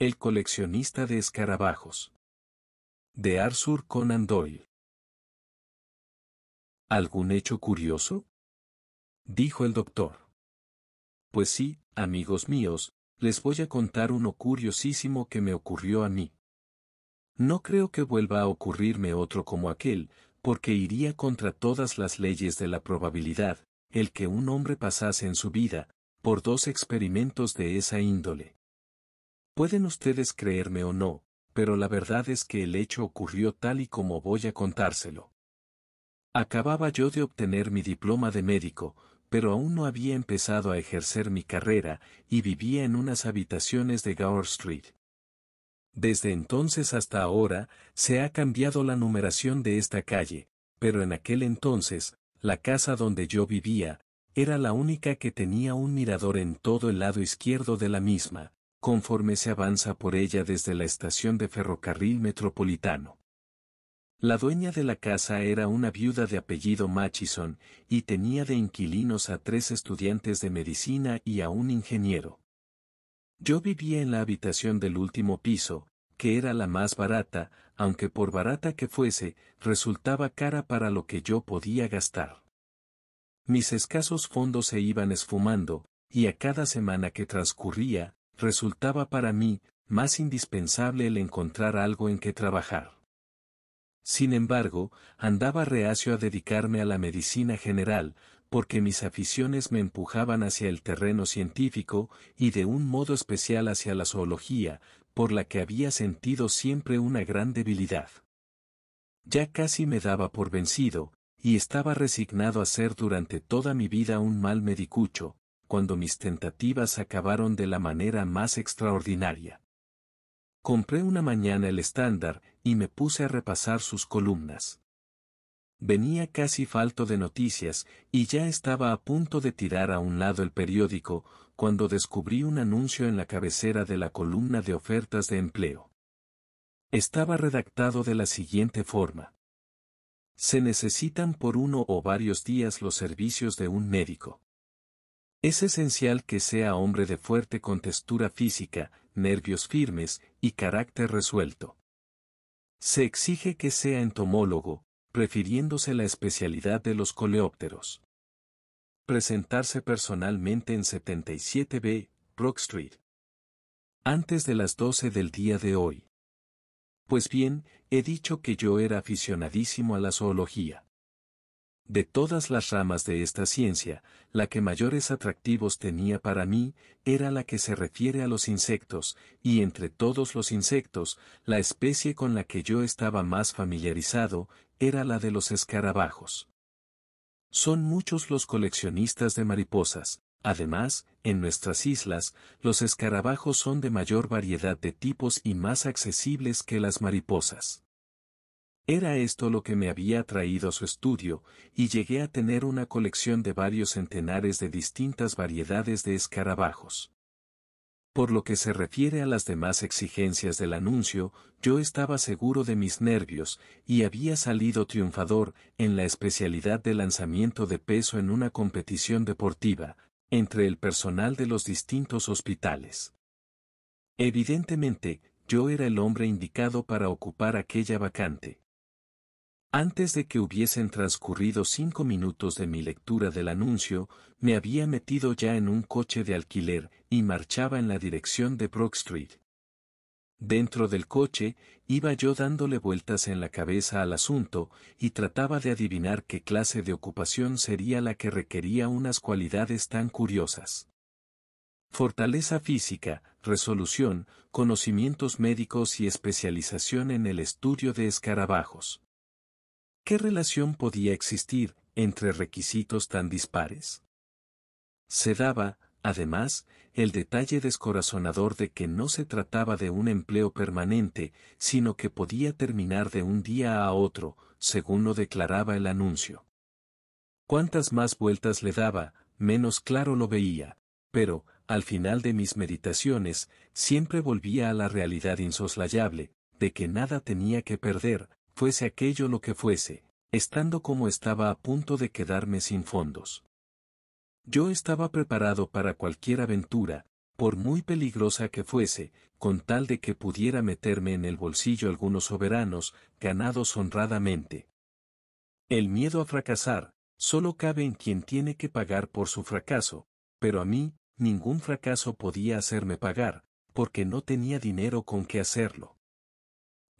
El coleccionista de escarabajos. De Arthur Conan Doyle. ¿Algún hecho curioso? Dijo el doctor. Pues sí, amigos míos, les voy a contar uno curiosísimo que me ocurrió a mí. No creo que vuelva a ocurrirme otro como aquel, porque iría contra todas las leyes de la probabilidad, el que un hombre pasase en su vida, por dos experimentos de esa índole. Pueden ustedes creerme o no, pero la verdad es que el hecho ocurrió tal y como voy a contárselo. Acababa yo de obtener mi diploma de médico, pero aún no había empezado a ejercer mi carrera y vivía en unas habitaciones de Gower Street. Desde entonces hasta ahora, se ha cambiado la numeración de esta calle, pero en aquel entonces, la casa donde yo vivía, era la única que tenía un mirador en todo el lado izquierdo de la misma, conforme se avanza por ella desde la estación de ferrocarril metropolitano. La dueña de la casa era una viuda de apellido Machison, y tenía de inquilinos a tres estudiantes de medicina y a un ingeniero. Yo vivía en la habitación del último piso, que era la más barata, aunque por barata que fuese, resultaba cara para lo que yo podía gastar. Mis escasos fondos se iban esfumando, y a cada semana que transcurría, resultaba para mí más indispensable el encontrar algo en que trabajar. Sin embargo, andaba reacio a dedicarme a la medicina general, porque mis aficiones me empujaban hacia el terreno científico y de un modo especial hacia la zoología, por la que había sentido siempre una gran debilidad. Ya casi me daba por vencido, y estaba resignado a ser durante toda mi vida un mal medicucho, cuando mis tentativas acabaron de la manera más extraordinaria. Compré una mañana el estándar y me puse a repasar sus columnas. Venía casi falto de noticias y ya estaba a punto de tirar a un lado el periódico cuando descubrí un anuncio en la cabecera de la columna de ofertas de empleo. Estaba redactado de la siguiente forma. Se necesitan por uno o varios días los servicios de un médico. Es esencial que sea hombre de fuerte contextura física, nervios firmes y carácter resuelto. Se exige que sea entomólogo, prefiriéndose la especialidad de los coleópteros. Presentarse personalmente en 77B, Brook Street. Antes de las 12 del día de hoy. Pues bien, he dicho que yo era aficionadísimo a la zoología de todas las ramas de esta ciencia, la que mayores atractivos tenía para mí era la que se refiere a los insectos, y entre todos los insectos, la especie con la que yo estaba más familiarizado era la de los escarabajos. Son muchos los coleccionistas de mariposas. Además, en nuestras islas, los escarabajos son de mayor variedad de tipos y más accesibles que las mariposas. Era esto lo que me había traído a su estudio, y llegué a tener una colección de varios centenares de distintas variedades de escarabajos. Por lo que se refiere a las demás exigencias del anuncio, yo estaba seguro de mis nervios, y había salido triunfador en la especialidad de lanzamiento de peso en una competición deportiva, entre el personal de los distintos hospitales. Evidentemente, yo era el hombre indicado para ocupar aquella vacante. Antes de que hubiesen transcurrido cinco minutos de mi lectura del anuncio, me había metido ya en un coche de alquiler y marchaba en la dirección de Brook Street. Dentro del coche, iba yo dándole vueltas en la cabeza al asunto y trataba de adivinar qué clase de ocupación sería la que requería unas cualidades tan curiosas. Fortaleza física, resolución, conocimientos médicos y especialización en el estudio de escarabajos. ¿Qué relación podía existir entre requisitos tan dispares? Se daba, además, el detalle descorazonador de que no se trataba de un empleo permanente, sino que podía terminar de un día a otro, según lo declaraba el anuncio. Cuantas más vueltas le daba, menos claro lo veía, pero, al final de mis meditaciones, siempre volvía a la realidad insoslayable, de que nada tenía que perder, fuese aquello lo que fuese, estando como estaba a punto de quedarme sin fondos. Yo estaba preparado para cualquier aventura, por muy peligrosa que fuese, con tal de que pudiera meterme en el bolsillo algunos soberanos, ganados honradamente. El miedo a fracasar, solo cabe en quien tiene que pagar por su fracaso, pero a mí, ningún fracaso podía hacerme pagar, porque no tenía dinero con que hacerlo.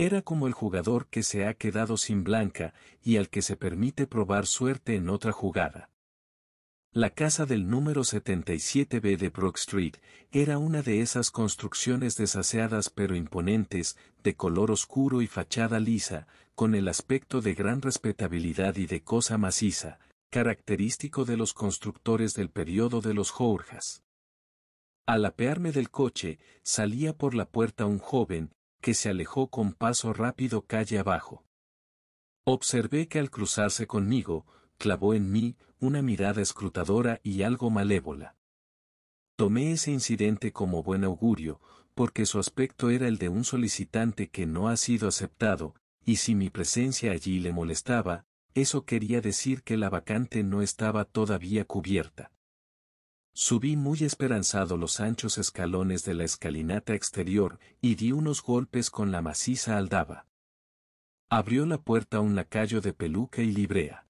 Era como el jugador que se ha quedado sin blanca y al que se permite probar suerte en otra jugada. La casa del número 77B de Brook Street era una de esas construcciones desaseadas pero imponentes, de color oscuro y fachada lisa, con el aspecto de gran respetabilidad y de cosa maciza, característico de los constructores del periodo de los Jorjas. Al apearme del coche, salía por la puerta un joven, que se alejó con paso rápido calle abajo. Observé que al cruzarse conmigo, clavó en mí una mirada escrutadora y algo malévola. Tomé ese incidente como buen augurio, porque su aspecto era el de un solicitante que no ha sido aceptado, y si mi presencia allí le molestaba, eso quería decir que la vacante no estaba todavía cubierta. Subí muy esperanzado los anchos escalones de la escalinata exterior y di unos golpes con la maciza aldaba. Abrió la puerta un lacayo de peluca y librea.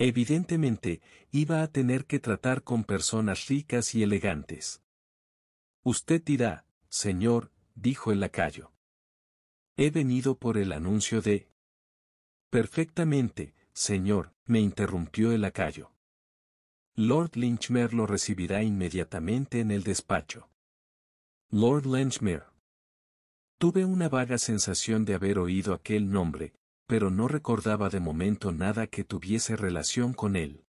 Evidentemente, iba a tener que tratar con personas ricas y elegantes. Usted dirá, señor, dijo el lacayo. He venido por el anuncio de... Perfectamente, señor, me interrumpió el lacayo. Lord Lynchmere lo recibirá inmediatamente en el despacho. Lord Lynchmere. Tuve una vaga sensación de haber oído aquel nombre, pero no recordaba de momento nada que tuviese relación con él.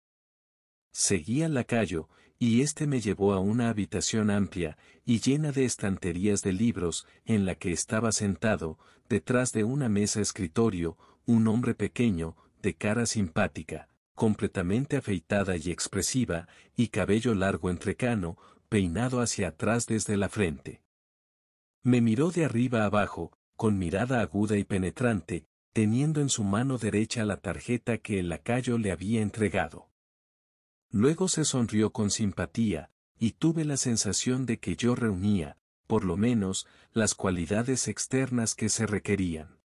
Seguí al lacayo, y éste me llevó a una habitación amplia y llena de estanterías de libros, en la que estaba sentado, detrás de una mesa escritorio, un hombre pequeño, de cara simpática, completamente afeitada y expresiva, y cabello largo entrecano, peinado hacia atrás desde la frente. Me miró de arriba abajo, con mirada aguda y penetrante, teniendo en su mano derecha la tarjeta que el lacayo le había entregado. Luego se sonrió con simpatía, y tuve la sensación de que yo reunía, por lo menos, las cualidades externas que se requerían.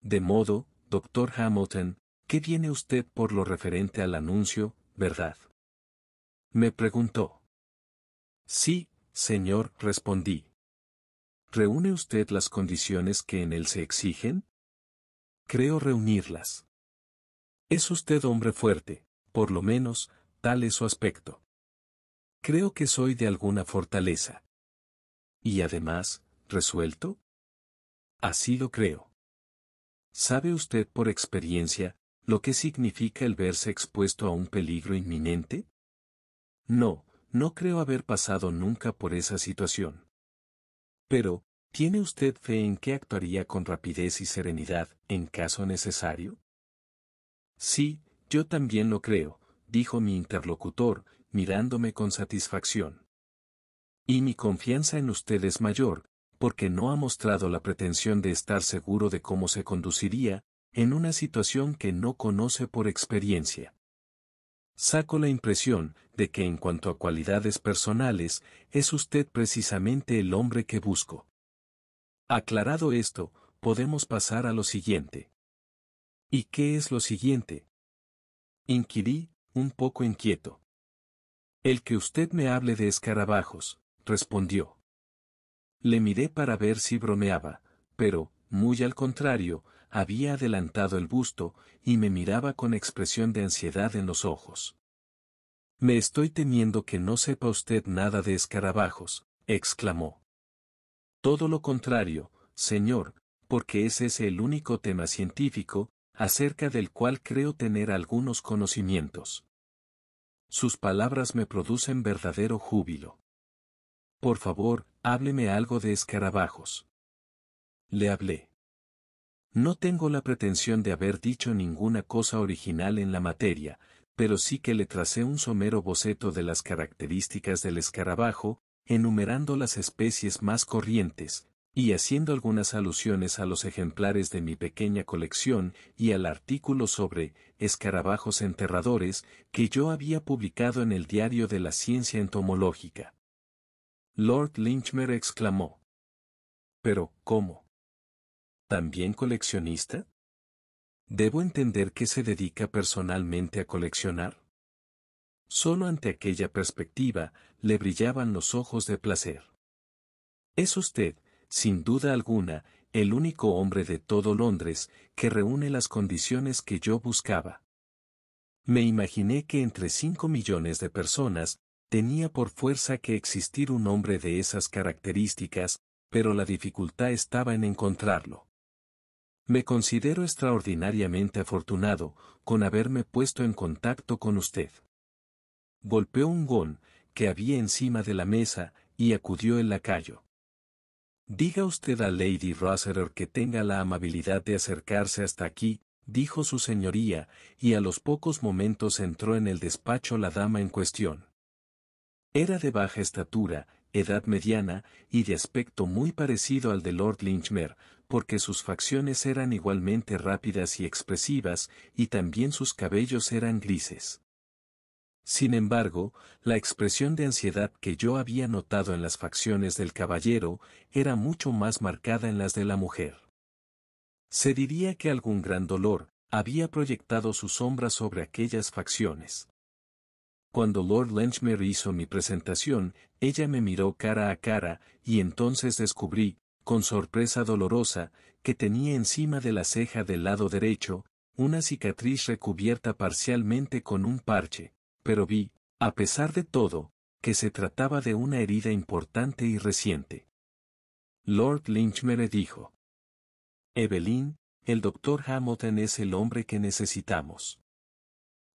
De modo, doctor Hamilton, ¿Qué tiene usted por lo referente al anuncio, verdad? Me preguntó. Sí, señor, respondí. ¿Reúne usted las condiciones que en él se exigen? Creo reunirlas. Es usted hombre fuerte, por lo menos, tal es su aspecto. Creo que soy de alguna fortaleza. Y además, resuelto? Así lo creo. ¿Sabe usted por experiencia, ¿Lo que significa el verse expuesto a un peligro inminente? No, no creo haber pasado nunca por esa situación. Pero, ¿tiene usted fe en que actuaría con rapidez y serenidad, en caso necesario? Sí, yo también lo creo, dijo mi interlocutor, mirándome con satisfacción. Y mi confianza en usted es mayor, porque no ha mostrado la pretensión de estar seguro de cómo se conduciría, en una situación que no conoce por experiencia. Saco la impresión de que en cuanto a cualidades personales, es usted precisamente el hombre que busco. Aclarado esto, podemos pasar a lo siguiente. ¿Y qué es lo siguiente? Inquirí, un poco inquieto. El que usted me hable de escarabajos, respondió. Le miré para ver si bromeaba, pero, muy al contrario, había adelantado el busto, y me miraba con expresión de ansiedad en los ojos. Me estoy temiendo que no sepa usted nada de escarabajos, exclamó. Todo lo contrario, señor, porque ese es el único tema científico, acerca del cual creo tener algunos conocimientos. Sus palabras me producen verdadero júbilo. Por favor, hábleme algo de escarabajos. Le hablé. No tengo la pretensión de haber dicho ninguna cosa original en la materia, pero sí que le tracé un somero boceto de las características del escarabajo, enumerando las especies más corrientes, y haciendo algunas alusiones a los ejemplares de mi pequeña colección y al artículo sobre escarabajos enterradores que yo había publicado en el Diario de la Ciencia Entomológica. Lord Lynchmer exclamó. Pero, ¿cómo? ¿También coleccionista? ¿Debo entender que se dedica personalmente a coleccionar? Solo ante aquella perspectiva le brillaban los ojos de placer. Es usted, sin duda alguna, el único hombre de todo Londres que reúne las condiciones que yo buscaba. Me imaginé que entre cinco millones de personas tenía por fuerza que existir un hombre de esas características, pero la dificultad estaba en encontrarlo. Me considero extraordinariamente afortunado con haberme puesto en contacto con usted. Golpeó un gón que había encima de la mesa y acudió el lacayo. Diga usted a Lady Rosserer que tenga la amabilidad de acercarse hasta aquí, dijo su señoría, y a los pocos momentos entró en el despacho la dama en cuestión. Era de baja estatura, edad mediana, y de aspecto muy parecido al de Lord Lynchmere, porque sus facciones eran igualmente rápidas y expresivas, y también sus cabellos eran grises. Sin embargo, la expresión de ansiedad que yo había notado en las facciones del caballero era mucho más marcada en las de la mujer. Se diría que algún gran dolor había proyectado su sombra sobre aquellas facciones. Cuando Lord Lenchmere hizo mi presentación, ella me miró cara a cara, y entonces descubrí, con sorpresa dolorosa, que tenía encima de la ceja del lado derecho, una cicatriz recubierta parcialmente con un parche, pero vi, a pesar de todo, que se trataba de una herida importante y reciente. Lord Lynchmere dijo. Evelyn, el doctor Hamilton es el hombre que necesitamos.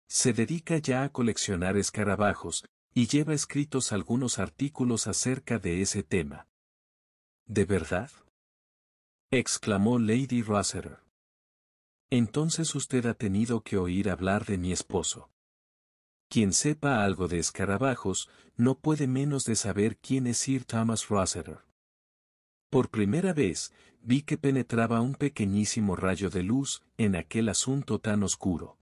Se dedica ya a coleccionar escarabajos, y lleva escritos algunos artículos acerca de ese tema. ¿De verdad? exclamó Lady Rossiter. Entonces usted ha tenido que oír hablar de mi esposo. Quien sepa algo de escarabajos, no puede menos de saber quién es Sir Thomas Rossiter. Por primera vez, vi que penetraba un pequeñísimo rayo de luz en aquel asunto tan oscuro.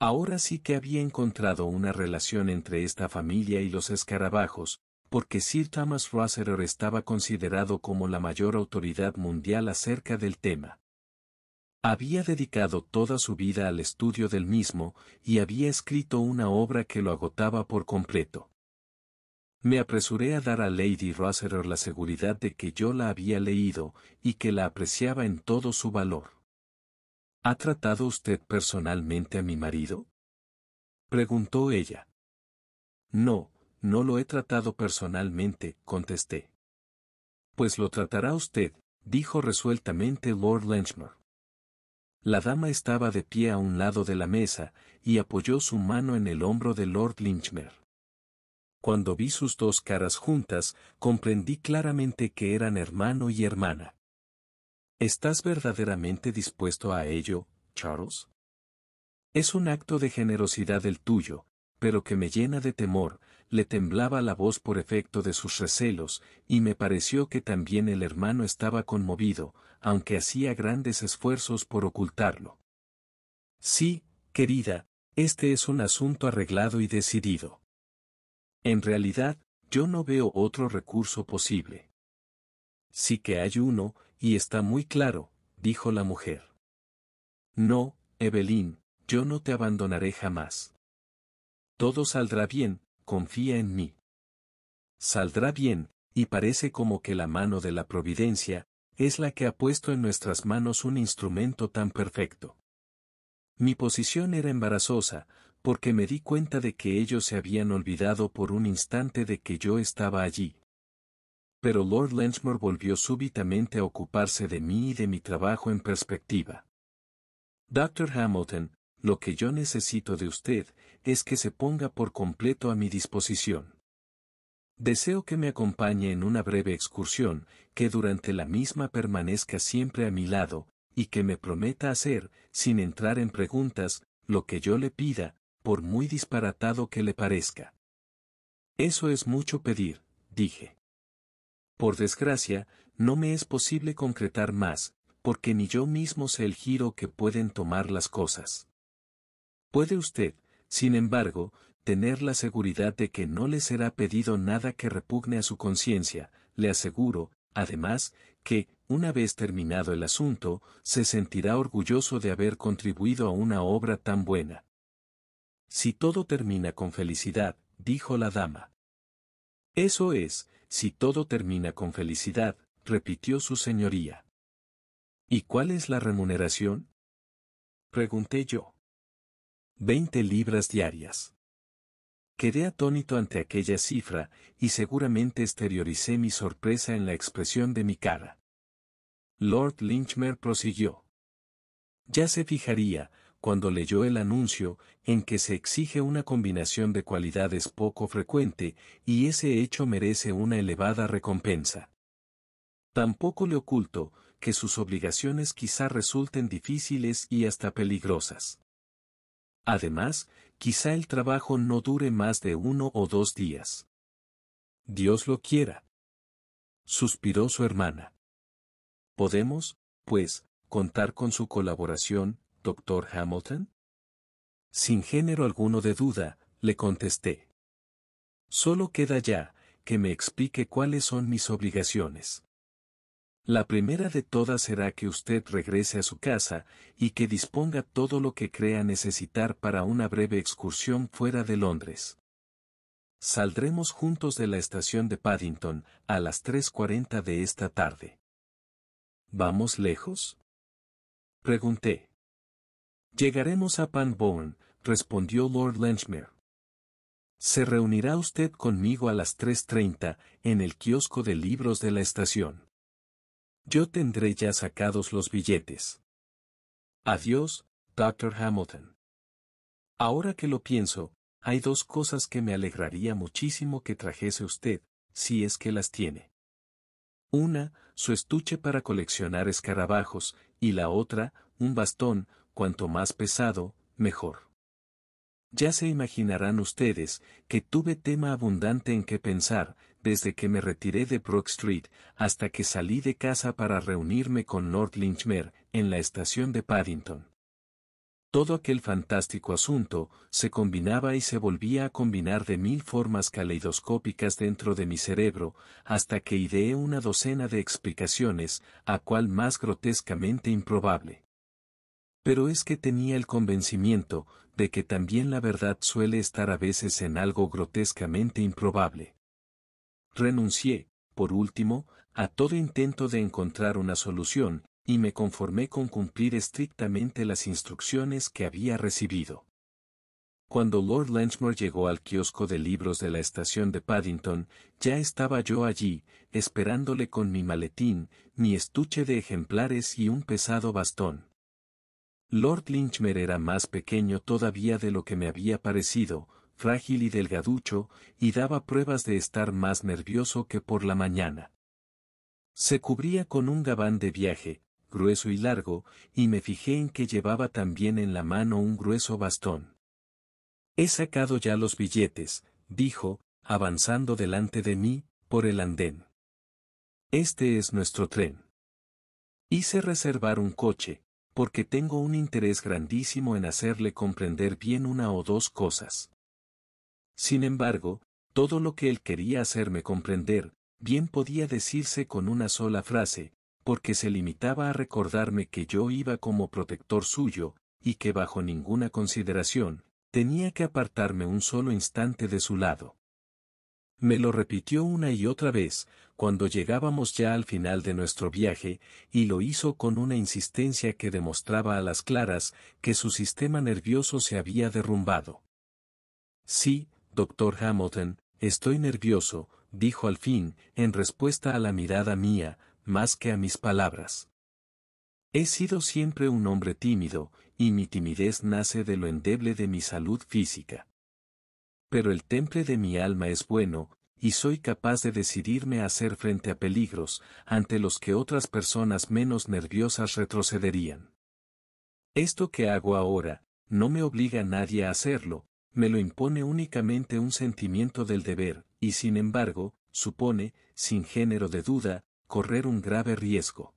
Ahora sí que había encontrado una relación entre esta familia y los escarabajos, porque Sir Thomas Rosser estaba considerado como la mayor autoridad mundial acerca del tema. Había dedicado toda su vida al estudio del mismo y había escrito una obra que lo agotaba por completo. Me apresuré a dar a Lady Rosser la seguridad de que yo la había leído y que la apreciaba en todo su valor. ¿Ha tratado usted personalmente a mi marido? preguntó ella. No, no lo he tratado personalmente, contesté. Pues lo tratará usted, dijo resueltamente Lord Lynchmer. La dama estaba de pie a un lado de la mesa, y apoyó su mano en el hombro de Lord Lynchmer. Cuando vi sus dos caras juntas, comprendí claramente que eran hermano y hermana. ¿Estás verdaderamente dispuesto a ello, Charles? Es un acto de generosidad el tuyo, pero que me llena de temor, le temblaba la voz por efecto de sus recelos, y me pareció que también el hermano estaba conmovido, aunque hacía grandes esfuerzos por ocultarlo. Sí, querida, este es un asunto arreglado y decidido. En realidad, yo no veo otro recurso posible. Sí que hay uno, y está muy claro, dijo la mujer. No, Evelyn, yo no te abandonaré jamás. Todo saldrá bien, confía en mí. Saldrá bien, y parece como que la mano de la providencia, es la que ha puesto en nuestras manos un instrumento tan perfecto. Mi posición era embarazosa, porque me di cuenta de que ellos se habían olvidado por un instante de que yo estaba allí. Pero Lord Lensmore volvió súbitamente a ocuparse de mí y de mi trabajo en perspectiva. Dr. Hamilton, lo que yo necesito de usted es que se ponga por completo a mi disposición. Deseo que me acompañe en una breve excursión, que durante la misma permanezca siempre a mi lado, y que me prometa hacer, sin entrar en preguntas, lo que yo le pida, por muy disparatado que le parezca. Eso es mucho pedir, dije. Por desgracia, no me es posible concretar más, porque ni yo mismo sé el giro que pueden tomar las cosas. Puede usted, sin embargo, tener la seguridad de que no le será pedido nada que repugne a su conciencia, le aseguro, además, que, una vez terminado el asunto, se sentirá orgulloso de haber contribuido a una obra tan buena. Si todo termina con felicidad, dijo la dama. Eso es, si todo termina con felicidad, repitió su señoría. ¿Y cuál es la remuneración? Pregunté yo veinte libras diarias. Quedé atónito ante aquella cifra, y seguramente exterioricé mi sorpresa en la expresión de mi cara. Lord Lynchmer prosiguió. Ya se fijaría, cuando leyó el anuncio, en que se exige una combinación de cualidades poco frecuente, y ese hecho merece una elevada recompensa. Tampoco le oculto que sus obligaciones quizá resulten difíciles y hasta peligrosas. Además, quizá el trabajo no dure más de uno o dos días. Dios lo quiera. Suspiró su hermana. ¿Podemos, pues, contar con su colaboración, doctor Hamilton? Sin género alguno de duda, le contesté. Solo queda ya, que me explique cuáles son mis obligaciones. La primera de todas será que usted regrese a su casa y que disponga todo lo que crea necesitar para una breve excursión fuera de Londres. Saldremos juntos de la estación de Paddington a las 3.40 de esta tarde. ¿Vamos lejos? Pregunté. Llegaremos a Panborn, respondió Lord Lenchmere. Se reunirá usted conmigo a las 3.30 en el kiosco de libros de la estación. Yo tendré ya sacados los billetes. Adiós, Dr. Hamilton. Ahora que lo pienso, hay dos cosas que me alegraría muchísimo que trajese usted, si es que las tiene. Una, su estuche para coleccionar escarabajos, y la otra, un bastón, cuanto más pesado, mejor. Ya se imaginarán ustedes que tuve tema abundante en qué pensar, desde que me retiré de Brook Street hasta que salí de casa para reunirme con Lord Lynchmere en la estación de Paddington. Todo aquel fantástico asunto se combinaba y se volvía a combinar de mil formas caleidoscópicas dentro de mi cerebro, hasta que ideé una docena de explicaciones, a cual más grotescamente improbable. Pero es que tenía el convencimiento de que también la verdad suele estar a veces en algo grotescamente improbable. Renuncié, por último, a todo intento de encontrar una solución, y me conformé con cumplir estrictamente las instrucciones que había recibido. Cuando Lord Lynchmore llegó al kiosco de libros de la estación de Paddington, ya estaba yo allí, esperándole con mi maletín, mi estuche de ejemplares y un pesado bastón. Lord Lynchmer era más pequeño todavía de lo que me había parecido, frágil y delgaducho, y daba pruebas de estar más nervioso que por la mañana. Se cubría con un gabán de viaje, grueso y largo, y me fijé en que llevaba también en la mano un grueso bastón. He sacado ya los billetes, dijo, avanzando delante de mí, por el andén. Este es nuestro tren. Hice reservar un coche, porque tengo un interés grandísimo en hacerle comprender bien una o dos cosas. Sin embargo, todo lo que él quería hacerme comprender, bien podía decirse con una sola frase, porque se limitaba a recordarme que yo iba como protector suyo, y que bajo ninguna consideración, tenía que apartarme un solo instante de su lado. Me lo repitió una y otra vez, cuando llegábamos ya al final de nuestro viaje, y lo hizo con una insistencia que demostraba a las claras que su sistema nervioso se había derrumbado. Sí, Doctor Hamilton, estoy nervioso, dijo al fin, en respuesta a la mirada mía, más que a mis palabras. He sido siempre un hombre tímido, y mi timidez nace de lo endeble de mi salud física. Pero el temple de mi alma es bueno, y soy capaz de decidirme a hacer frente a peligros, ante los que otras personas menos nerviosas retrocederían. Esto que hago ahora, no me obliga a nadie a hacerlo, me lo impone únicamente un sentimiento del deber, y sin embargo, supone, sin género de duda, correr un grave riesgo.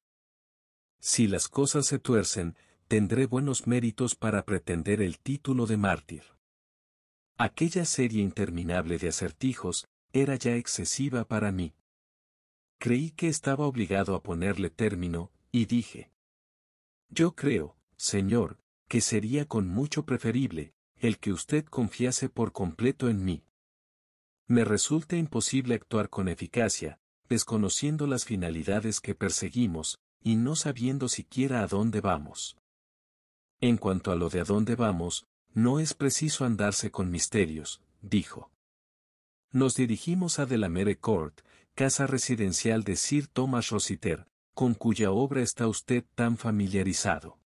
Si las cosas se tuercen, tendré buenos méritos para pretender el título de mártir. Aquella serie interminable de acertijos era ya excesiva para mí. Creí que estaba obligado a ponerle término, y dije, Yo creo, Señor, que sería con mucho preferible, el que usted confiase por completo en mí. Me resulta imposible actuar con eficacia, desconociendo las finalidades que perseguimos, y no sabiendo siquiera a dónde vamos. En cuanto a lo de a dónde vamos, no es preciso andarse con misterios, dijo. Nos dirigimos a Delamere Court, casa residencial de Sir Thomas Rositer, con cuya obra está usted tan familiarizado.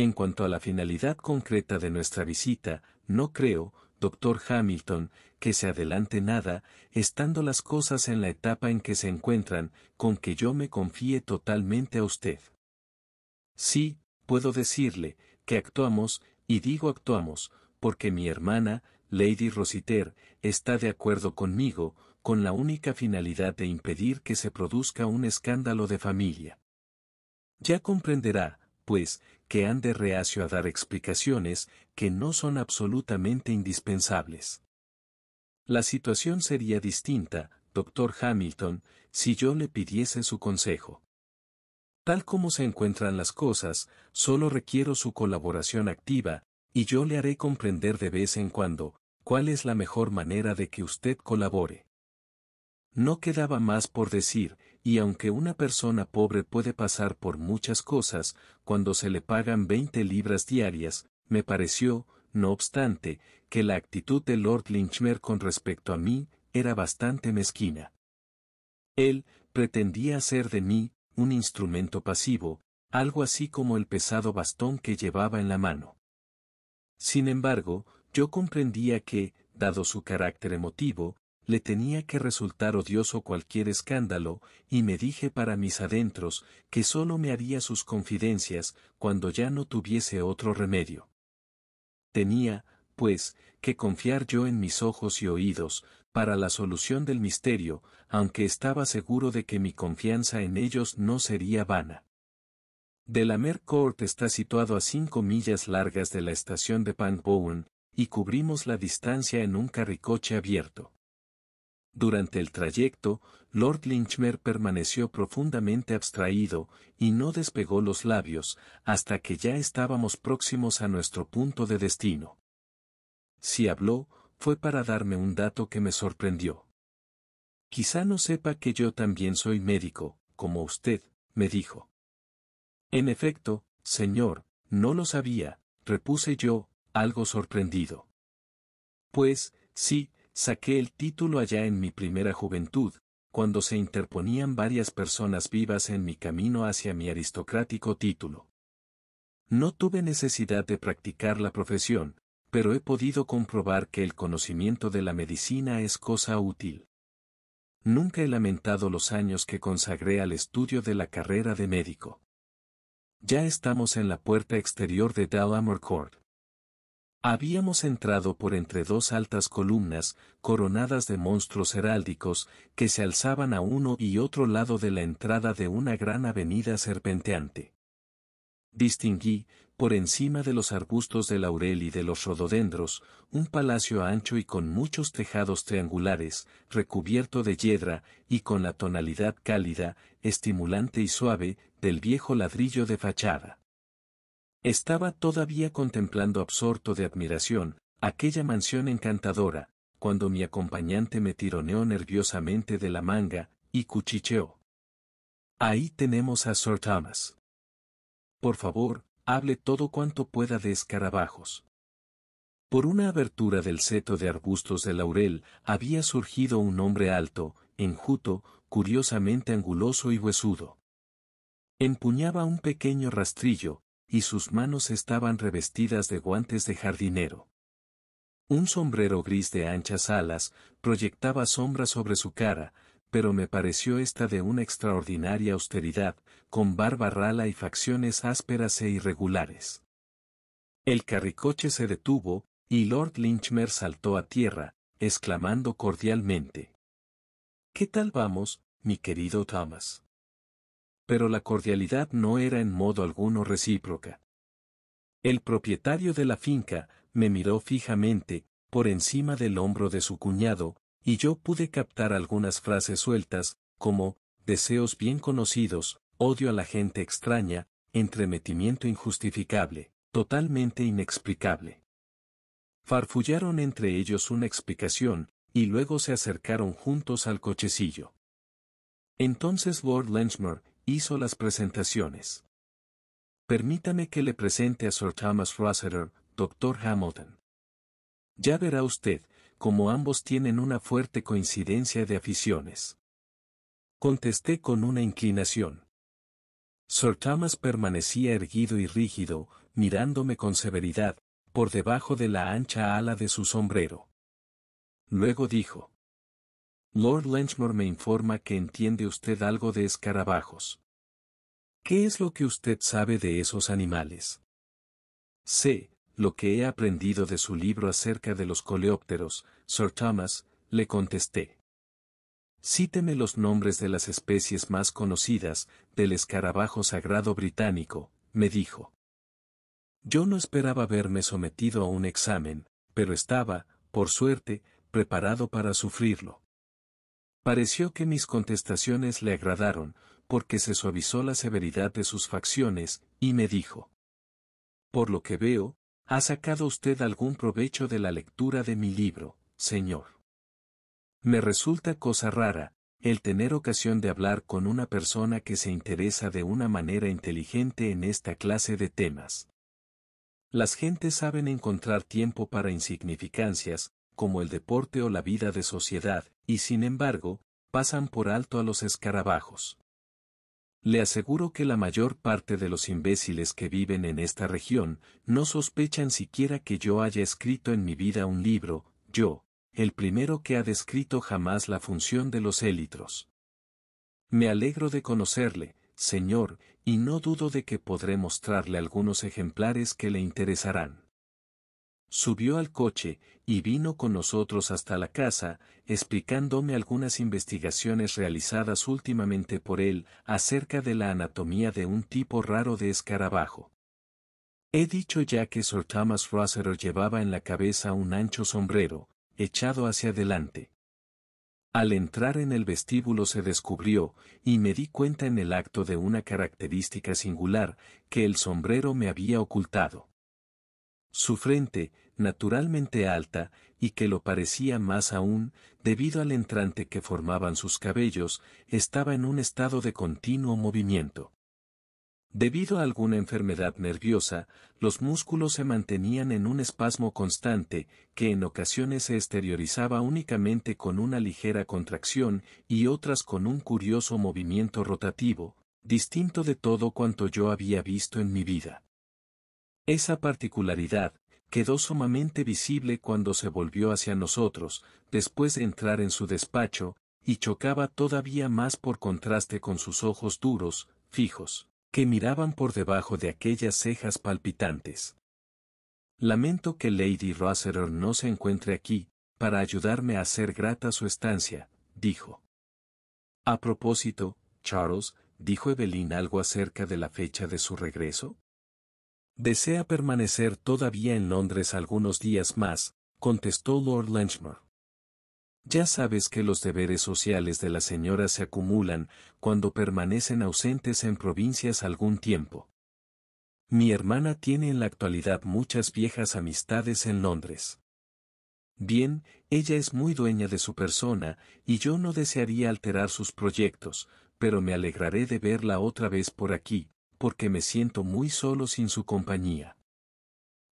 En cuanto a la finalidad concreta de nuestra visita, no creo, doctor Hamilton, que se adelante nada, estando las cosas en la etapa en que se encuentran, con que yo me confíe totalmente a usted. Sí, puedo decirle, que actuamos, y digo actuamos, porque mi hermana, Lady Rositer, está de acuerdo conmigo, con la única finalidad de impedir que se produzca un escándalo de familia. Ya comprenderá, pues, que de reacio a dar explicaciones que no son absolutamente indispensables. La situación sería distinta, doctor Hamilton, si yo le pidiese su consejo. Tal como se encuentran las cosas, solo requiero su colaboración activa, y yo le haré comprender de vez en cuando cuál es la mejor manera de que usted colabore. No quedaba más por decir, y aunque una persona pobre puede pasar por muchas cosas, cuando se le pagan veinte libras diarias, me pareció, no obstante, que la actitud de Lord Lynchmer con respecto a mí era bastante mezquina. Él pretendía hacer de mí un instrumento pasivo, algo así como el pesado bastón que llevaba en la mano. Sin embargo, yo comprendía que, dado su carácter emotivo, le tenía que resultar odioso cualquier escándalo, y me dije para mis adentros, que solo me haría sus confidencias, cuando ya no tuviese otro remedio. Tenía, pues, que confiar yo en mis ojos y oídos, para la solución del misterio, aunque estaba seguro de que mi confianza en ellos no sería vana. Delamere Court está situado a cinco millas largas de la estación de Pan y cubrimos la distancia en un carricoche abierto. Durante el trayecto, Lord Lynchmer permaneció profundamente abstraído y no despegó los labios hasta que ya estábamos próximos a nuestro punto de destino. Si habló, fue para darme un dato que me sorprendió. Quizá no sepa que yo también soy médico, como usted, me dijo. En efecto, señor, no lo sabía, repuse yo, algo sorprendido. Pues, sí, Saqué el título allá en mi primera juventud, cuando se interponían varias personas vivas en mi camino hacia mi aristocrático título. No tuve necesidad de practicar la profesión, pero he podido comprobar que el conocimiento de la medicina es cosa útil. Nunca he lamentado los años que consagré al estudio de la carrera de médico. Ya estamos en la puerta exterior de Dalhammer Court. Habíamos entrado por entre dos altas columnas, coronadas de monstruos heráldicos, que se alzaban a uno y otro lado de la entrada de una gran avenida serpenteante. Distinguí, por encima de los arbustos de laurel y de los rododendros, un palacio ancho y con muchos tejados triangulares, recubierto de hiedra, y con la tonalidad cálida, estimulante y suave, del viejo ladrillo de fachada. Estaba todavía contemplando absorto de admiración aquella mansión encantadora, cuando mi acompañante me tironeó nerviosamente de la manga y cuchicheó. Ahí tenemos a Sir Thomas. Por favor, hable todo cuanto pueda de escarabajos. Por una abertura del seto de arbustos de laurel había surgido un hombre alto, enjuto, curiosamente anguloso y huesudo. Empuñaba un pequeño rastrillo, y sus manos estaban revestidas de guantes de jardinero. Un sombrero gris de anchas alas proyectaba sombra sobre su cara, pero me pareció esta de una extraordinaria austeridad, con barba rala y facciones ásperas e irregulares. El carricoche se detuvo, y Lord Lynchmer saltó a tierra, exclamando cordialmente. ¿Qué tal vamos, mi querido Thomas? pero la cordialidad no era en modo alguno recíproca. El propietario de la finca me miró fijamente, por encima del hombro de su cuñado, y yo pude captar algunas frases sueltas, como, deseos bien conocidos, odio a la gente extraña, entremetimiento injustificable, totalmente inexplicable. Farfullaron entre ellos una explicación, y luego se acercaron juntos al cochecillo. Entonces Lord hizo las presentaciones. Permítame que le presente a Sir Thomas Rossiter, doctor Hamilton. Ya verá usted, cómo ambos tienen una fuerte coincidencia de aficiones. Contesté con una inclinación. Sir Thomas permanecía erguido y rígido, mirándome con severidad, por debajo de la ancha ala de su sombrero. Luego dijo. Lord Lenchmore me informa que entiende usted algo de escarabajos. ¿Qué es lo que usted sabe de esos animales? Sé, lo que he aprendido de su libro acerca de los coleópteros, Sir Thomas, le contesté. Cíteme los nombres de las especies más conocidas del escarabajo sagrado británico, me dijo. Yo no esperaba verme sometido a un examen, pero estaba, por suerte, preparado para sufrirlo. Pareció que mis contestaciones le agradaron, porque se suavizó la severidad de sus facciones, y me dijo. Por lo que veo, ha sacado usted algún provecho de la lectura de mi libro, señor. Me resulta cosa rara, el tener ocasión de hablar con una persona que se interesa de una manera inteligente en esta clase de temas. Las gentes saben encontrar tiempo para insignificancias, como el deporte o la vida de sociedad, y sin embargo, pasan por alto a los escarabajos. Le aseguro que la mayor parte de los imbéciles que viven en esta región no sospechan siquiera que yo haya escrito en mi vida un libro, yo, el primero que ha descrito jamás la función de los élitros. Me alegro de conocerle, señor, y no dudo de que podré mostrarle algunos ejemplares que le interesarán. Subió al coche, y vino con nosotros hasta la casa, explicándome algunas investigaciones realizadas últimamente por él acerca de la anatomía de un tipo raro de escarabajo. He dicho ya que Sir Thomas Rossero llevaba en la cabeza un ancho sombrero, echado hacia adelante. Al entrar en el vestíbulo se descubrió, y me di cuenta en el acto de una característica singular, que el sombrero me había ocultado. Su frente, naturalmente alta, y que lo parecía más aún, debido al entrante que formaban sus cabellos, estaba en un estado de continuo movimiento. Debido a alguna enfermedad nerviosa, los músculos se mantenían en un espasmo constante, que en ocasiones se exteriorizaba únicamente con una ligera contracción y otras con un curioso movimiento rotativo, distinto de todo cuanto yo había visto en mi vida. Esa particularidad quedó sumamente visible cuando se volvió hacia nosotros, después de entrar en su despacho, y chocaba todavía más por contraste con sus ojos duros, fijos, que miraban por debajo de aquellas cejas palpitantes. Lamento que Lady Rosserer no se encuentre aquí, para ayudarme a hacer grata su estancia, dijo. A propósito, Charles, dijo Evelyn algo acerca de la fecha de su regreso. Desea permanecer todavía en Londres algunos días más, contestó Lord Lanchmore. Ya sabes que los deberes sociales de la señora se acumulan cuando permanecen ausentes en provincias algún tiempo. Mi hermana tiene en la actualidad muchas viejas amistades en Londres. Bien, ella es muy dueña de su persona, y yo no desearía alterar sus proyectos, pero me alegraré de verla otra vez por aquí, porque me siento muy solo sin su compañía.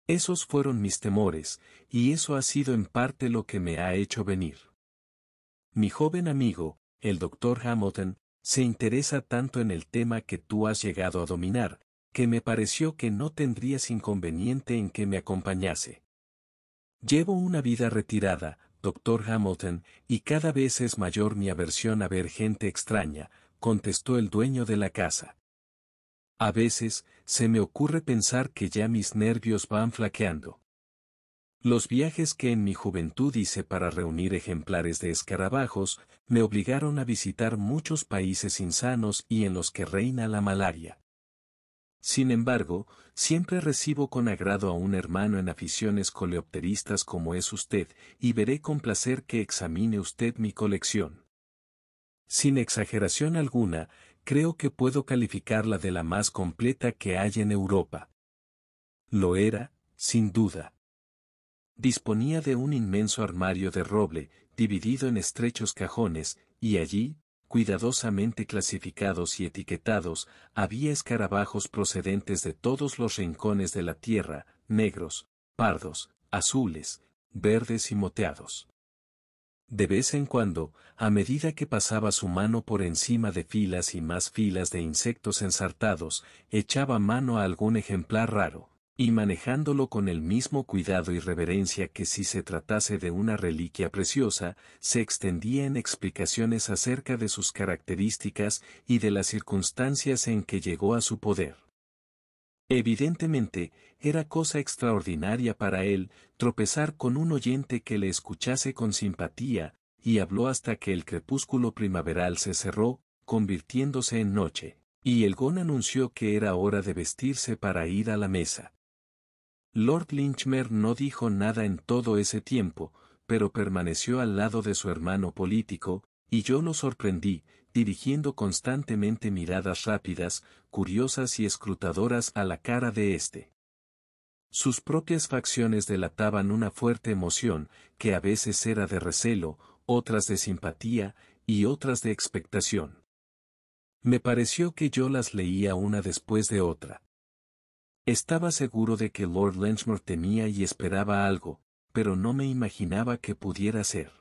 Esos fueron mis temores, y eso ha sido en parte lo que me ha hecho venir. Mi joven amigo, el doctor Hamilton, se interesa tanto en el tema que tú has llegado a dominar, que me pareció que no tendrías inconveniente en que me acompañase. Llevo una vida retirada, doctor Hamilton, y cada vez es mayor mi aversión a ver gente extraña, contestó el dueño de la casa. A veces, se me ocurre pensar que ya mis nervios van flaqueando. Los viajes que en mi juventud hice para reunir ejemplares de escarabajos me obligaron a visitar muchos países insanos y en los que reina la malaria. Sin embargo, siempre recibo con agrado a un hermano en aficiones coleopteristas como es usted, y veré con placer que examine usted mi colección. Sin exageración alguna, creo que puedo calificarla de la más completa que hay en Europa. Lo era, sin duda. Disponía de un inmenso armario de roble, dividido en estrechos cajones, y allí, cuidadosamente clasificados y etiquetados, había escarabajos procedentes de todos los rincones de la tierra, negros, pardos, azules, verdes y moteados. De vez en cuando, a medida que pasaba su mano por encima de filas y más filas de insectos ensartados, echaba mano a algún ejemplar raro, y manejándolo con el mismo cuidado y reverencia que si se tratase de una reliquia preciosa, se extendía en explicaciones acerca de sus características y de las circunstancias en que llegó a su poder. Evidentemente, era cosa extraordinaria para él tropezar con un oyente que le escuchase con simpatía, y habló hasta que el crepúsculo primaveral se cerró, convirtiéndose en noche, y el gon anunció que era hora de vestirse para ir a la mesa. Lord Lynchmer no dijo nada en todo ese tiempo, pero permaneció al lado de su hermano político, y yo lo sorprendí, dirigiendo constantemente miradas rápidas, curiosas y escrutadoras a la cara de éste. Sus propias facciones delataban una fuerte emoción, que a veces era de recelo, otras de simpatía, y otras de expectación. Me pareció que yo las leía una después de otra. Estaba seguro de que Lord Lenchmore temía y esperaba algo, pero no me imaginaba que pudiera ser.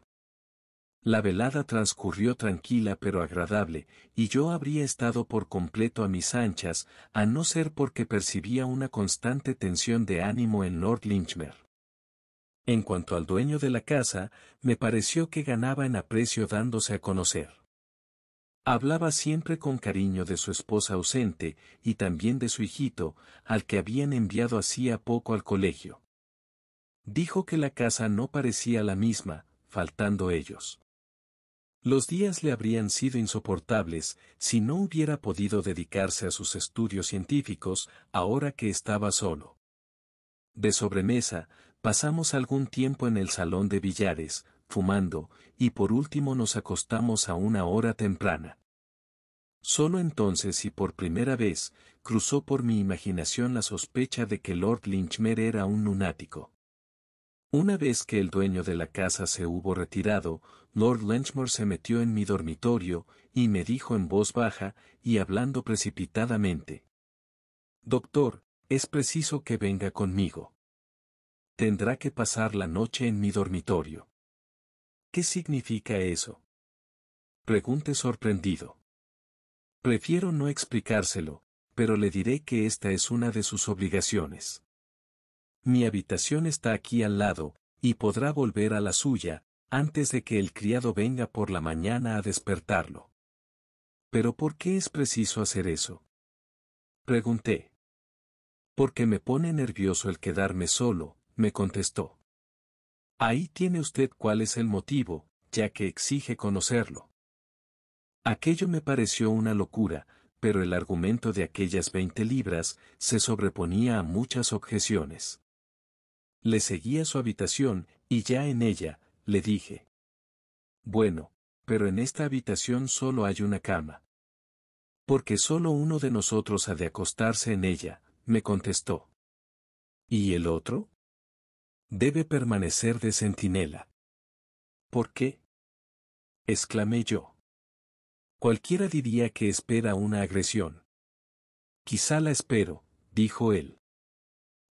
La velada transcurrió tranquila pero agradable, y yo habría estado por completo a mis anchas, a no ser porque percibía una constante tensión de ánimo en Lord Lynchmer. En cuanto al dueño de la casa, me pareció que ganaba en aprecio dándose a conocer. Hablaba siempre con cariño de su esposa ausente y también de su hijito, al que habían enviado hacía poco al colegio. Dijo que la casa no parecía la misma, faltando ellos. Los días le habrían sido insoportables si no hubiera podido dedicarse a sus estudios científicos ahora que estaba solo. De sobremesa, pasamos algún tiempo en el salón de billares, fumando, y por último nos acostamos a una hora temprana. Solo entonces y por primera vez, cruzó por mi imaginación la sospecha de que Lord Lynchmer era un lunático. Una vez que el dueño de la casa se hubo retirado, Lord Lenchmore se metió en mi dormitorio, y me dijo en voz baja, y hablando precipitadamente. Doctor, es preciso que venga conmigo. Tendrá que pasar la noche en mi dormitorio. ¿Qué significa eso? pregunté sorprendido. Prefiero no explicárselo, pero le diré que esta es una de sus obligaciones mi habitación está aquí al lado, y podrá volver a la suya, antes de que el criado venga por la mañana a despertarlo. ¿Pero por qué es preciso hacer eso? Pregunté. Porque me pone nervioso el quedarme solo, me contestó. Ahí tiene usted cuál es el motivo, ya que exige conocerlo. Aquello me pareció una locura, pero el argumento de aquellas veinte libras se sobreponía a muchas objeciones. Le seguí a su habitación, y ya en ella, le dije. Bueno, pero en esta habitación solo hay una cama. Porque solo uno de nosotros ha de acostarse en ella, me contestó. ¿Y el otro? Debe permanecer de centinela. ¿Por qué? exclamé yo. Cualquiera diría que espera una agresión. Quizá la espero, dijo él.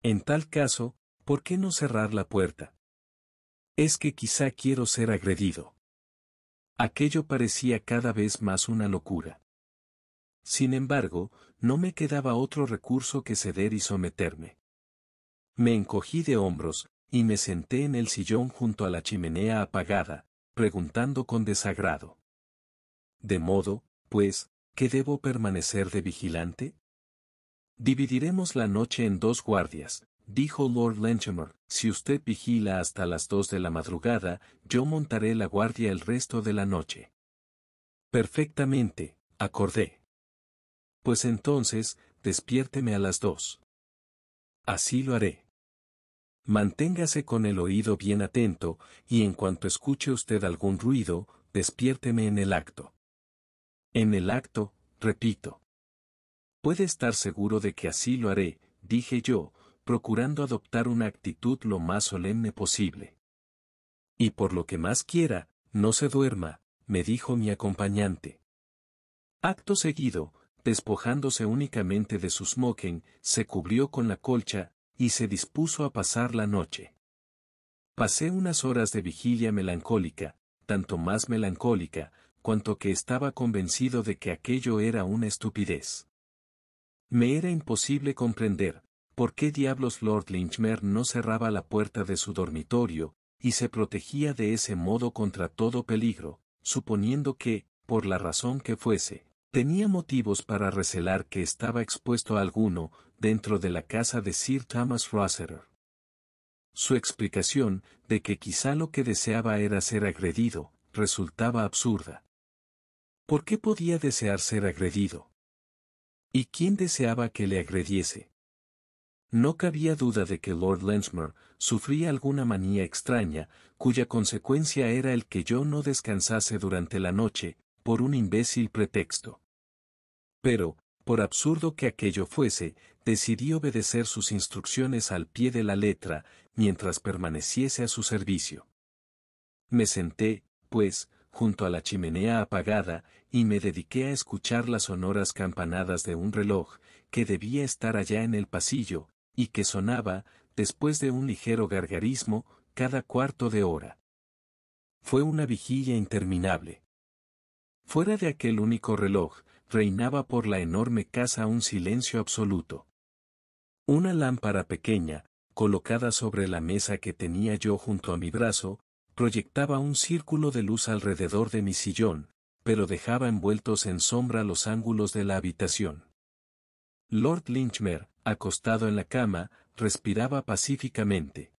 En tal caso, ¿Por qué no cerrar la puerta? Es que quizá quiero ser agredido. Aquello parecía cada vez más una locura. Sin embargo, no me quedaba otro recurso que ceder y someterme. Me encogí de hombros, y me senté en el sillón junto a la chimenea apagada, preguntando con desagrado. De modo, pues, que debo permanecer de vigilante? Dividiremos la noche en dos guardias, dijo Lord Lentimer, si usted vigila hasta las dos de la madrugada, yo montaré la guardia el resto de la noche. Perfectamente, acordé. Pues entonces, despiérteme a las dos. Así lo haré. Manténgase con el oído bien atento, y en cuanto escuche usted algún ruido, despiérteme en el acto. En el acto, repito. Puede estar seguro de que así lo haré, dije yo, procurando adoptar una actitud lo más solemne posible. Y por lo que más quiera, no se duerma, me dijo mi acompañante. Acto seguido, despojándose únicamente de su smoking, se cubrió con la colcha, y se dispuso a pasar la noche. Pasé unas horas de vigilia melancólica, tanto más melancólica, cuanto que estaba convencido de que aquello era una estupidez. Me era imposible comprender, ¿Por qué diablos Lord Lynchmere no cerraba la puerta de su dormitorio, y se protegía de ese modo contra todo peligro, suponiendo que, por la razón que fuese, tenía motivos para recelar que estaba expuesto a alguno, dentro de la casa de Sir Thomas Rossiter? Su explicación, de que quizá lo que deseaba era ser agredido, resultaba absurda. ¿Por qué podía desear ser agredido? ¿Y quién deseaba que le agrediese? No cabía duda de que Lord Lensmore sufría alguna manía extraña, cuya consecuencia era el que yo no descansase durante la noche, por un imbécil pretexto. Pero, por absurdo que aquello fuese, decidí obedecer sus instrucciones al pie de la letra, mientras permaneciese a su servicio. Me senté, pues, junto a la chimenea apagada, y me dediqué a escuchar las sonoras campanadas de un reloj, que debía estar allá en el pasillo, y que sonaba, después de un ligero gargarismo, cada cuarto de hora. Fue una vigilia interminable. Fuera de aquel único reloj, reinaba por la enorme casa un silencio absoluto. Una lámpara pequeña, colocada sobre la mesa que tenía yo junto a mi brazo, proyectaba un círculo de luz alrededor de mi sillón, pero dejaba envueltos en sombra los ángulos de la habitación. Lord Lynchmere, acostado en la cama, respiraba pacíficamente.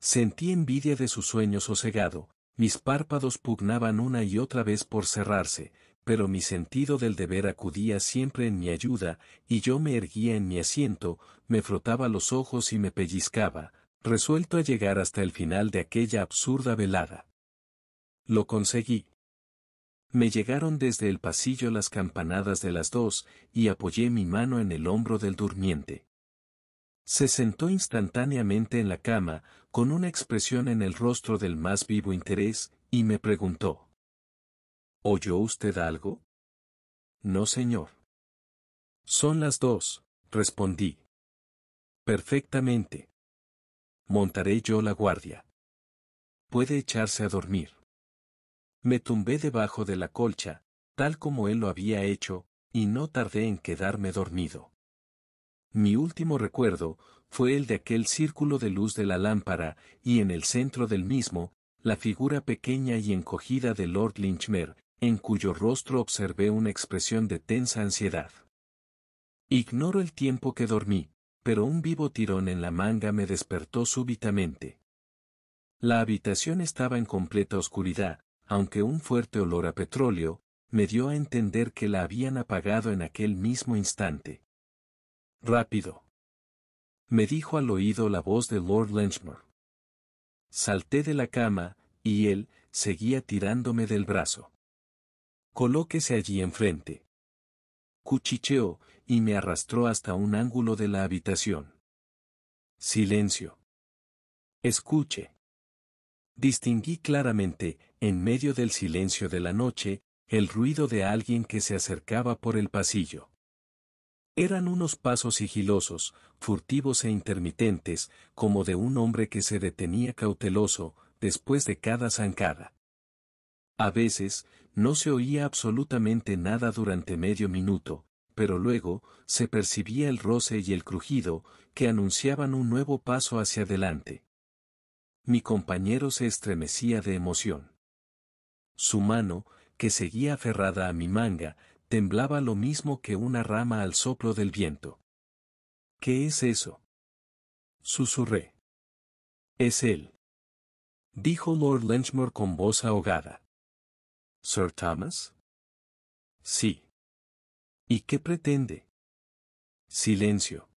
Sentí envidia de su sueño sosegado, mis párpados pugnaban una y otra vez por cerrarse, pero mi sentido del deber acudía siempre en mi ayuda, y yo me erguía en mi asiento, me frotaba los ojos y me pellizcaba, resuelto a llegar hasta el final de aquella absurda velada. Lo conseguí. Me llegaron desde el pasillo las campanadas de las dos, y apoyé mi mano en el hombro del durmiente. Se sentó instantáneamente en la cama, con una expresión en el rostro del más vivo interés, y me preguntó. ¿Oyó usted algo? No, señor. Son las dos, respondí. Perfectamente. Montaré yo la guardia. Puede echarse a dormir. Me tumbé debajo de la colcha, tal como él lo había hecho, y no tardé en quedarme dormido. Mi último recuerdo fue el de aquel círculo de luz de la lámpara, y en el centro del mismo, la figura pequeña y encogida de Lord Lynchmer, en cuyo rostro observé una expresión de tensa ansiedad. Ignoro el tiempo que dormí, pero un vivo tirón en la manga me despertó súbitamente. La habitación estaba en completa oscuridad, aunque un fuerte olor a petróleo, me dio a entender que la habían apagado en aquel mismo instante. Rápido. Me dijo al oído la voz de Lord Lenchmore. Salté de la cama, y él seguía tirándome del brazo. Colóquese allí enfrente. Cuchicheó, y me arrastró hasta un ángulo de la habitación. Silencio. Escuche. Distinguí claramente, en medio del silencio de la noche, el ruido de alguien que se acercaba por el pasillo. Eran unos pasos sigilosos, furtivos e intermitentes, como de un hombre que se detenía cauteloso, después de cada zancada. A veces, no se oía absolutamente nada durante medio minuto, pero luego, se percibía el roce y el crujido, que anunciaban un nuevo paso hacia adelante. Mi compañero se estremecía de emoción. Su mano, que seguía aferrada a mi manga, temblaba lo mismo que una rama al soplo del viento. ¿Qué es eso? Susurré. Es él. Dijo Lord Lenchmore con voz ahogada. ¿Sir Thomas? Sí. ¿Y qué pretende? Silencio.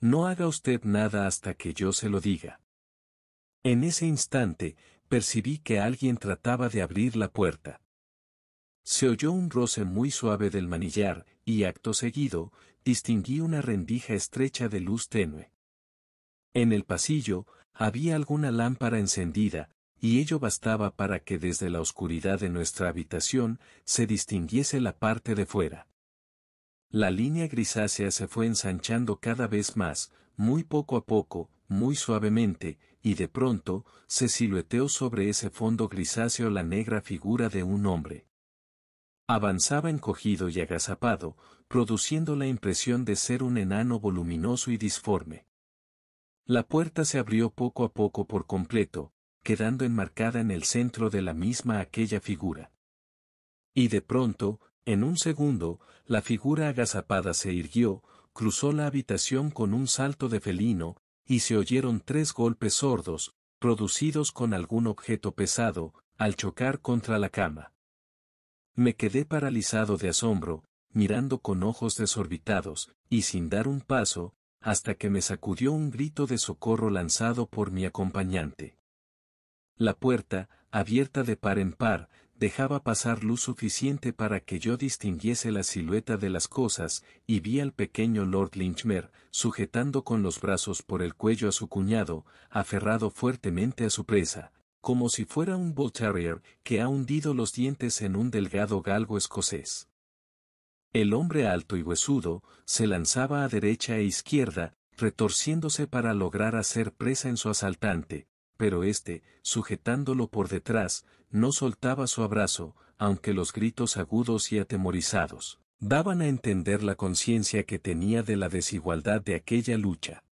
No haga usted nada hasta que yo se lo diga. En ese instante, percibí que alguien trataba de abrir la puerta. Se oyó un roce muy suave del manillar, y acto seguido, distinguí una rendija estrecha de luz tenue. En el pasillo, había alguna lámpara encendida, y ello bastaba para que desde la oscuridad de nuestra habitación se distinguiese la parte de fuera. La línea grisácea se fue ensanchando cada vez más, muy poco a poco, muy suavemente, y de pronto, se silueteó sobre ese fondo grisáceo la negra figura de un hombre. Avanzaba encogido y agazapado, produciendo la impresión de ser un enano voluminoso y disforme. La puerta se abrió poco a poco por completo, quedando enmarcada en el centro de la misma aquella figura. Y de pronto, en un segundo, la figura agazapada se irguió, cruzó la habitación con un salto de felino, y se oyeron tres golpes sordos, producidos con algún objeto pesado, al chocar contra la cama. Me quedé paralizado de asombro, mirando con ojos desorbitados, y sin dar un paso, hasta que me sacudió un grito de socorro lanzado por mi acompañante. La puerta, abierta de par en par, dejaba pasar luz suficiente para que yo distinguiese la silueta de las cosas, y vi al pequeño Lord Lynchmere, sujetando con los brazos por el cuello a su cuñado, aferrado fuertemente a su presa, como si fuera un bull terrier que ha hundido los dientes en un delgado galgo escocés. El hombre alto y huesudo se lanzaba a derecha e izquierda, retorciéndose para lograr hacer presa en su asaltante, pero éste, sujetándolo por detrás, no soltaba su abrazo, aunque los gritos agudos y atemorizados daban a entender la conciencia que tenía de la desigualdad de aquella lucha.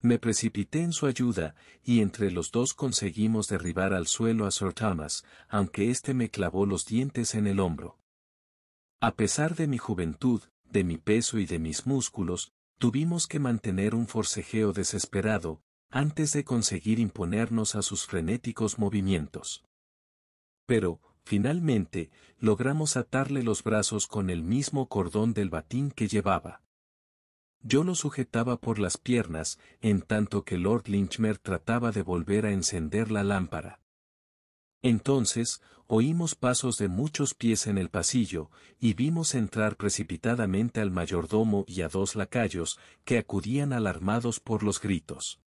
Me precipité en su ayuda, y entre los dos conseguimos derribar al suelo a Sir Thomas, aunque éste me clavó los dientes en el hombro. A pesar de mi juventud, de mi peso y de mis músculos, tuvimos que mantener un forcejeo desesperado, antes de conseguir imponernos a sus frenéticos movimientos. Pero, finalmente, logramos atarle los brazos con el mismo cordón del batín que llevaba. Yo lo sujetaba por las piernas, en tanto que Lord Lynchmer trataba de volver a encender la lámpara. Entonces, oímos pasos de muchos pies en el pasillo, y vimos entrar precipitadamente al mayordomo y a dos lacayos, que acudían alarmados por los gritos.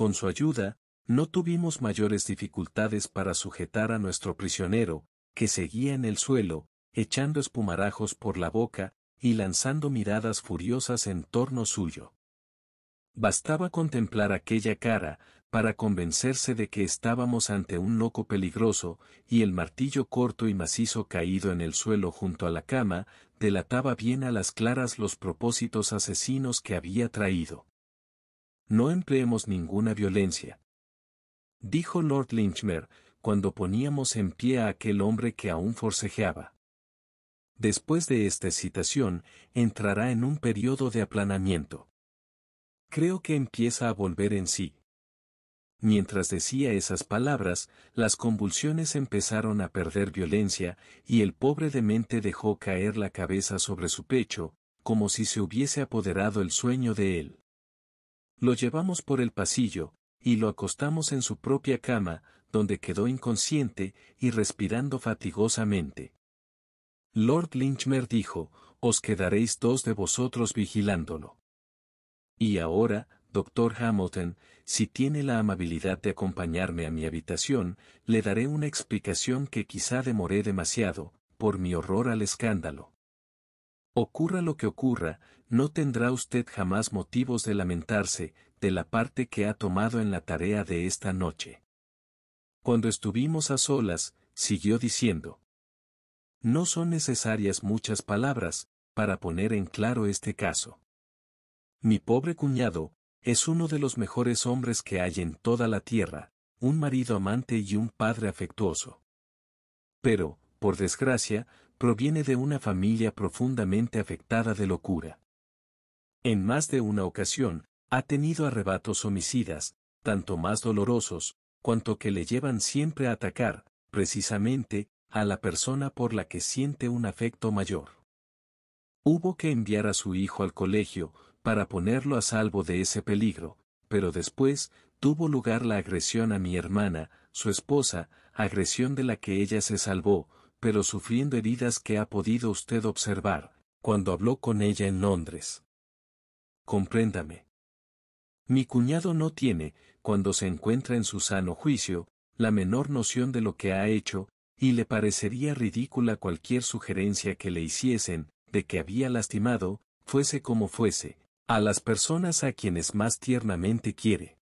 Con su ayuda, no tuvimos mayores dificultades para sujetar a nuestro prisionero, que seguía en el suelo, echando espumarajos por la boca y lanzando miradas furiosas en torno suyo. Bastaba contemplar aquella cara para convencerse de que estábamos ante un loco peligroso, y el martillo corto y macizo caído en el suelo junto a la cama delataba bien a las claras los propósitos asesinos que había traído no empleemos ninguna violencia. Dijo Lord Lynchmer cuando poníamos en pie a aquel hombre que aún forcejeaba. Después de esta excitación, entrará en un periodo de aplanamiento. Creo que empieza a volver en sí. Mientras decía esas palabras, las convulsiones empezaron a perder violencia, y el pobre demente dejó caer la cabeza sobre su pecho, como si se hubiese apoderado el sueño de él. Lo llevamos por el pasillo, y lo acostamos en su propia cama, donde quedó inconsciente y respirando fatigosamente. Lord Lynchmer dijo, Os quedaréis dos de vosotros vigilándolo. Y ahora, doctor Hamilton, si tiene la amabilidad de acompañarme a mi habitación, le daré una explicación que quizá demoré demasiado, por mi horror al escándalo. Ocurra lo que ocurra, no tendrá usted jamás motivos de lamentarse de la parte que ha tomado en la tarea de esta noche. Cuando estuvimos a solas, siguió diciendo, No son necesarias muchas palabras para poner en claro este caso. Mi pobre cuñado, es uno de los mejores hombres que hay en toda la tierra, un marido amante y un padre afectuoso. Pero, por desgracia, proviene de una familia profundamente afectada de locura. En más de una ocasión, ha tenido arrebatos homicidas, tanto más dolorosos, cuanto que le llevan siempre a atacar, precisamente, a la persona por la que siente un afecto mayor. Hubo que enviar a su hijo al colegio, para ponerlo a salvo de ese peligro, pero después tuvo lugar la agresión a mi hermana, su esposa, agresión de la que ella se salvó, pero sufriendo heridas que ha podido usted observar, cuando habló con ella en Londres compréndame. Mi cuñado no tiene, cuando se encuentra en su sano juicio, la menor noción de lo que ha hecho, y le parecería ridícula cualquier sugerencia que le hiciesen, de que había lastimado, fuese como fuese, a las personas a quienes más tiernamente quiere.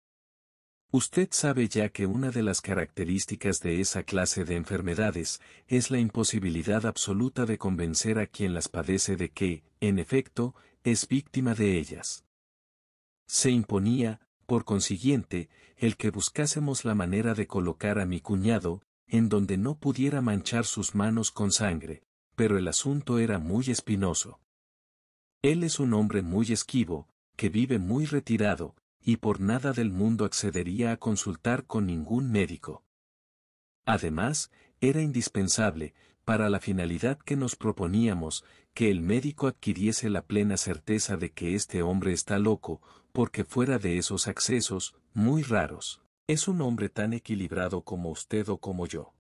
Usted sabe ya que una de las características de esa clase de enfermedades es la imposibilidad absoluta de convencer a quien las padece de que, en efecto, es víctima de ellas. Se imponía, por consiguiente, el que buscásemos la manera de colocar a mi cuñado, en donde no pudiera manchar sus manos con sangre, pero el asunto era muy espinoso. Él es un hombre muy esquivo, que vive muy retirado, y por nada del mundo accedería a consultar con ningún médico. Además, era indispensable, para la finalidad que nos proponíamos, que el médico adquiriese la plena certeza de que este hombre está loco, porque fuera de esos accesos, muy raros, es un hombre tan equilibrado como usted o como yo.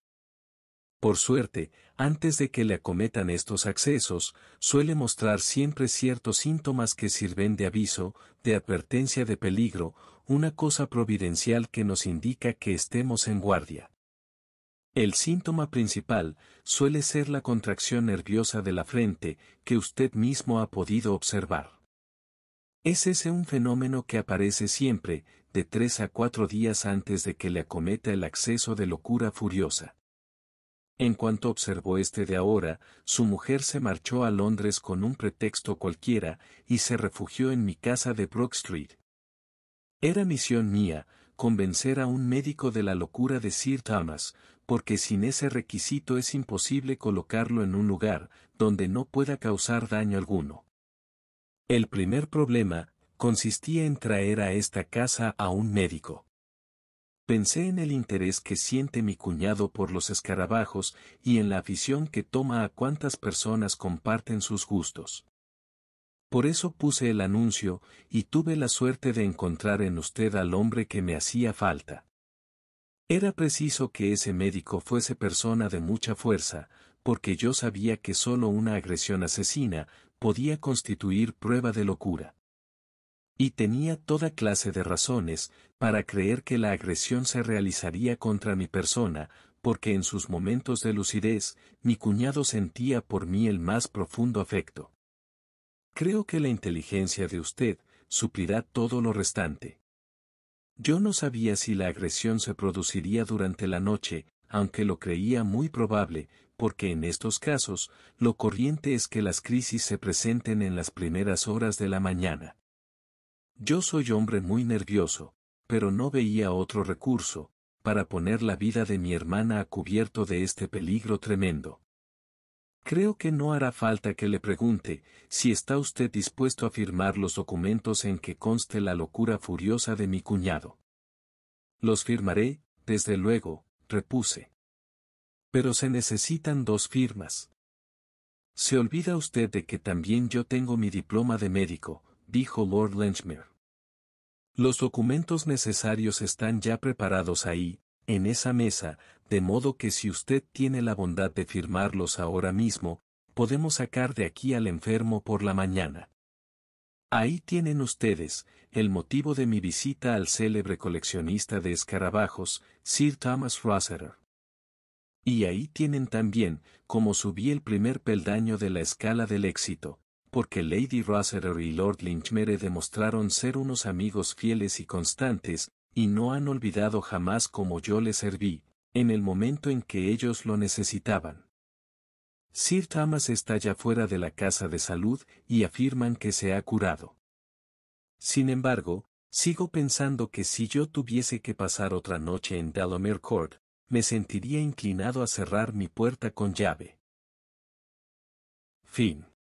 Por suerte, antes de que le acometan estos accesos, suele mostrar siempre ciertos síntomas que sirven de aviso, de advertencia de peligro, una cosa providencial que nos indica que estemos en guardia. El síntoma principal suele ser la contracción nerviosa de la frente que usted mismo ha podido observar. Es ese un fenómeno que aparece siempre, de tres a cuatro días antes de que le acometa el acceso de locura furiosa. En cuanto observó este de ahora, su mujer se marchó a Londres con un pretexto cualquiera y se refugió en mi casa de Brook Street. Era misión mía, convencer a un médico de la locura de Sir Thomas, porque sin ese requisito es imposible colocarlo en un lugar donde no pueda causar daño alguno. El primer problema consistía en traer a esta casa a un médico. Pensé en el interés que siente mi cuñado por los escarabajos y en la afición que toma a cuantas personas comparten sus gustos. Por eso puse el anuncio y tuve la suerte de encontrar en usted al hombre que me hacía falta. Era preciso que ese médico fuese persona de mucha fuerza, porque yo sabía que solo una agresión asesina podía constituir prueba de locura. Y tenía toda clase de razones para creer que la agresión se realizaría contra mi persona, porque en sus momentos de lucidez mi cuñado sentía por mí el más profundo afecto. Creo que la inteligencia de usted suplirá todo lo restante. Yo no sabía si la agresión se produciría durante la noche, aunque lo creía muy probable, porque en estos casos, lo corriente es que las crisis se presenten en las primeras horas de la mañana. Yo soy hombre muy nervioso, pero no veía otro recurso, para poner la vida de mi hermana a cubierto de este peligro tremendo. Creo que no hará falta que le pregunte si está usted dispuesto a firmar los documentos en que conste la locura furiosa de mi cuñado. Los firmaré, desde luego, repuse. Pero se necesitan dos firmas. Se olvida usted de que también yo tengo mi diploma de médico, dijo Lord Lenchmere. Los documentos necesarios están ya preparados ahí, en esa mesa, de modo que si usted tiene la bondad de firmarlos ahora mismo, podemos sacar de aquí al enfermo por la mañana. Ahí tienen ustedes, el motivo de mi visita al célebre coleccionista de escarabajos, Sir Thomas Rossiter. Y ahí tienen también, como subí el primer peldaño de la escala del éxito, porque Lady Rossiter y Lord Lynchmere demostraron ser unos amigos fieles y constantes, y no han olvidado jamás cómo yo les serví, en el momento en que ellos lo necesitaban. Sir Thomas está ya fuera de la casa de salud y afirman que se ha curado. Sin embargo, sigo pensando que si yo tuviese que pasar otra noche en Delamere Court, me sentiría inclinado a cerrar mi puerta con llave. Fin.